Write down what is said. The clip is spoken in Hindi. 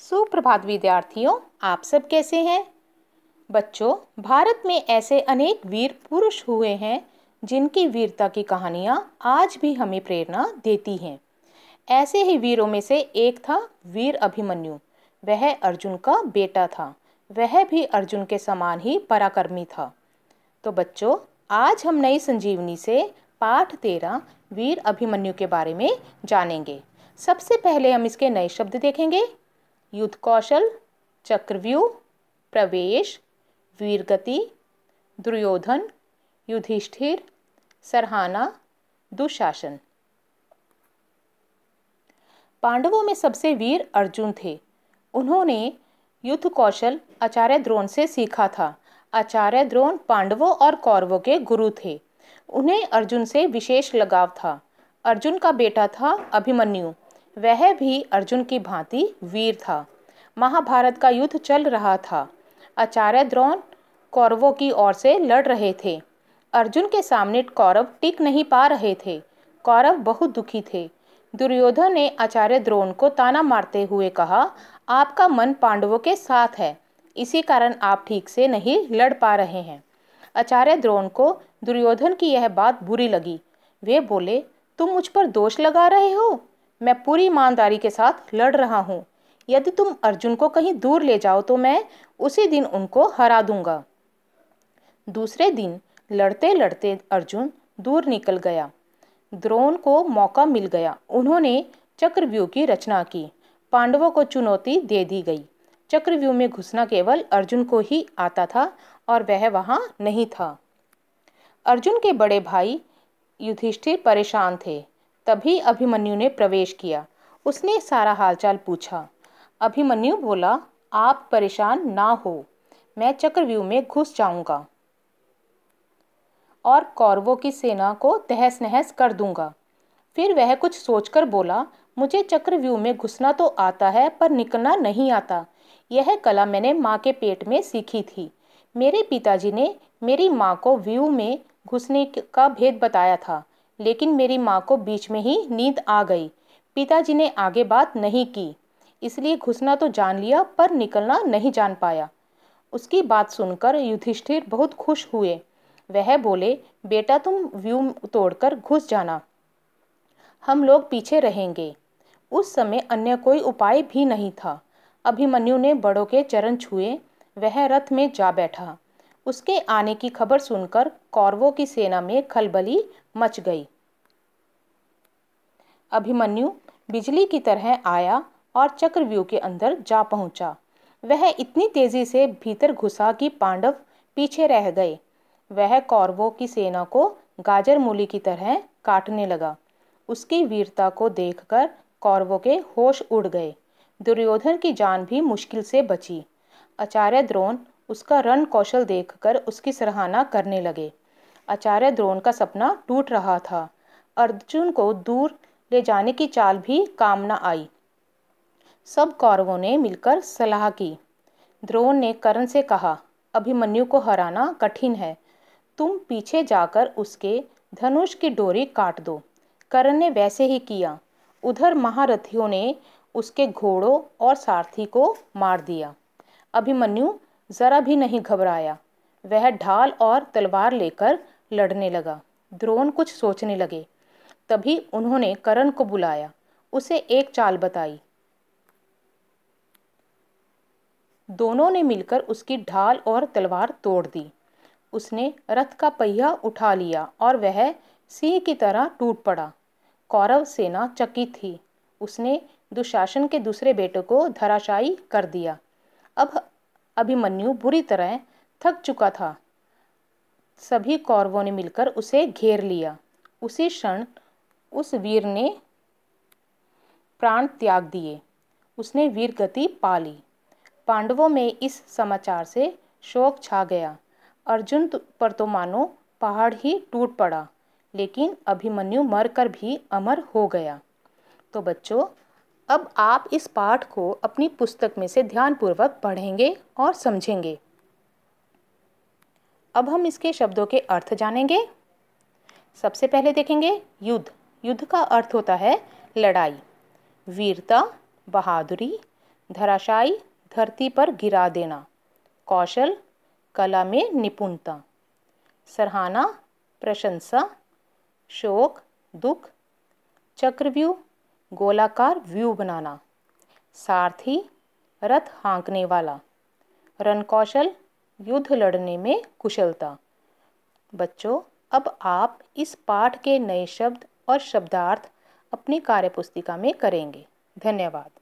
सुप्रभात विद्यार्थियों आप सब कैसे हैं बच्चों भारत में ऐसे अनेक वीर पुरुष हुए हैं जिनकी वीरता की कहानियाँ आज भी हमें प्रेरणा देती हैं ऐसे ही वीरों में से एक था वीर अभिमन्यु वह अर्जुन का बेटा था वह भी अर्जुन के समान ही पराक्रमी था तो बच्चों आज हम नई संजीवनी से पाठ तेरह वीर अभिमन्यु के बारे में जानेंगे सबसे पहले हम इसके नए शब्द देखेंगे युद्ध कौशल चक्रव्यूह प्रवेश वीरगति दुर्योधन युधिष्ठिर सरहाना दुशासन पांडवों में सबसे वीर अर्जुन थे उन्होंने युद्ध कौशल आचार्य द्रोण से सीखा था आचार्य द्रोण पांडवों और कौरवों के गुरु थे उन्हें अर्जुन से विशेष लगाव था अर्जुन का बेटा था अभिमन्यु वह भी अर्जुन की भांति वीर था महाभारत का युद्ध चल रहा था आचार्य द्रोण कौरवों की ओर से लड़ रहे थे अर्जुन के सामने कौरव टिक नहीं पा रहे थे कौरव बहुत दुखी थे दुर्योधन ने आचार्य द्रोण को ताना मारते हुए कहा आपका मन पांडवों के साथ है इसी कारण आप ठीक से नहीं लड़ पा रहे हैं आचार्य द्रोण को दुर्योधन की यह बात बुरी लगी वे बोले तुम मुझ पर दोष लगा रहे हो मैं पूरी ईमानदारी के साथ लड़ रहा हूँ यदि तुम अर्जुन को कहीं दूर ले जाओ तो मैं उसी दिन उनको हरा दूंगा दूसरे दिन लड़ते लड़ते अर्जुन दूर निकल गया द्रोण को मौका मिल गया उन्होंने चक्रव्यूह की रचना की पांडवों को चुनौती दे दी गई चक्रव्यूह में घुसना केवल अर्जुन को ही आता था और वह वहाँ नहीं था अर्जुन के बड़े भाई युधिष्ठिर परेशान थे तभी अभिमन्यु ने प्रवेश किया उसने सारा हालचाल पूछा अभिमन्यु बोला आप परेशान ना हो मैं चक्रव्यूह में घुस जाऊंगा और कौरवों की सेना को तहस नहस कर दूंगा फिर वह कुछ सोचकर बोला मुझे चक्रव्यूह में घुसना तो आता है पर निकलना नहीं आता यह कला मैंने माँ के पेट में सीखी थी मेरे पिताजी ने मेरी माँ को व्यू में घुसने का भेद बताया था लेकिन मेरी माँ को बीच में ही नींद आ गई पिताजी ने आगे बात नहीं की इसलिए घुसना तो जान लिया पर निकलना नहीं जान पाया उसकी बात सुनकर युधिष्ठिर बहुत खुश हुए वह बोले बेटा तुम व्यू तोड़कर घुस जाना हम लोग पीछे रहेंगे उस समय अन्य कोई उपाय भी नहीं था अभिमन्यु ने बड़ों के चरण छुए वह रथ में जा बैठा उसके आने की खबर सुनकर कौरवों की सेना में खलबली मच गई अभिमन्यु बिजली की तरह आया और चक्रव्यूह के अंदर जा पहुंचा। वह इतनी तेजी से भीतर घुसा कि पांडव पीछे रह गए वह कौरवों की सेना को गाजर मूली की तरह काटने लगा उसकी वीरता को देखकर कौरवों के होश उड़ गए दुर्योधन की जान भी मुश्किल से बची आचार्य द्रोण उसका रण कौशल देखकर उसकी सराहना करने लगे आचार्य द्रोण का सपना टूट रहा था अर्जुन को दूर ले जाने की चाल भी काम न आई सब कौरवों ने मिलकर सलाह की द्रोण ने करण से कहा अभिमन्यु को हराना कठिन है तुम पीछे जाकर उसके धनुष की डोरी काट दो करण ने वैसे ही किया उधर महारथियों ने उसके घोड़ों और सारथी को मार दिया अभिमन्यु जरा भी नहीं घबराया वह ढाल और तलवार लेकर लड़ने लगा द्रोण कुछ सोचने लगे तभी उन्होंने करण को बुलाया उसे एक चाल बताई दोनों ने मिलकर उसकी ढाल और तलवार तोड़ दी उसने रथ का पहिया उठा लिया और वह सिंह की तरह टूट पड़ा कौरव सेना चकित थी उसने दुशासन के दूसरे बेटे को धराशायी कर दिया अब अभिमन्यु बुरी तरह थक चुका था सभी कौरवों ने मिलकर उसे घेर लिया उसी क्षण उस वीर ने प्राण त्याग दिए उसने वीर गति पा ली पांडवों में इस समाचार से शोक छा गया अर्जुन तो, पर तो मानो पहाड़ ही टूट पड़ा लेकिन अभिमन्यु मरकर भी अमर हो गया तो बच्चों अब आप इस पाठ को अपनी पुस्तक में से ध्यानपूर्वक पढ़ेंगे और समझेंगे अब हम इसके शब्दों के अर्थ जानेंगे सबसे पहले देखेंगे युद्ध युद्ध का अर्थ होता है लड़ाई वीरता बहादुरी धराशायी धरती पर गिरा देना कौशल कला में निपुणता सराहना प्रशंसा शोक दुख चक्रव्यूह गोलाकार व्यू बनाना सारथी रथ हांकने वाला रणकौशल युद्ध लड़ने में कुशलता बच्चों अब आप इस पाठ के नए शब्द और शब्दार्थ अपनी कार्यपुस्तिका में करेंगे धन्यवाद